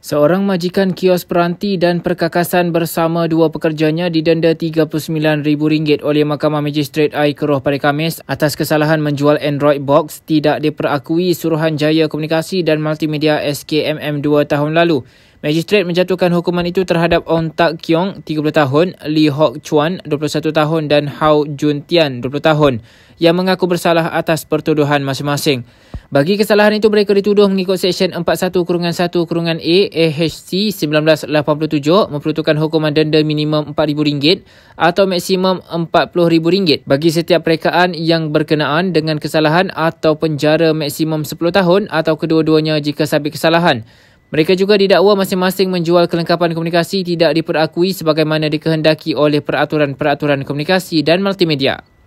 Seorang majikan kios peranti dan perkakasan bersama dua pekerjanya didenda RM39,000 oleh Mahkamah Magistrate Ai Keroh pada Khamis atas kesalahan menjual Android Box tidak diperakui Suruhan Jaya Komunikasi dan Multimedia SKMM 2 tahun lalu. Magistrate menjatuhkan hukuman itu terhadap Ong Tak Kiong, 30 tahun, Lee Hock Chuan, 21 tahun dan Hao Jun Tian, 20 tahun yang mengaku bersalah atas pertuduhan masing-masing. Bagi kesalahan itu mereka dituduh mengikut Seksyen 41 kurungan 1 kurungan A AHC 1987 memperuntukkan hukuman denda minimum RM4,000 atau maksimum RM40,000 bagi setiap perekaan yang berkenaan dengan kesalahan atau penjara maksimum 10 tahun atau kedua-duanya jika sabit kesalahan. Mereka juga didakwa masing-masing menjual kelengkapan komunikasi tidak diperakui sebagaimana dikehendaki oleh peraturan-peraturan komunikasi dan multimedia.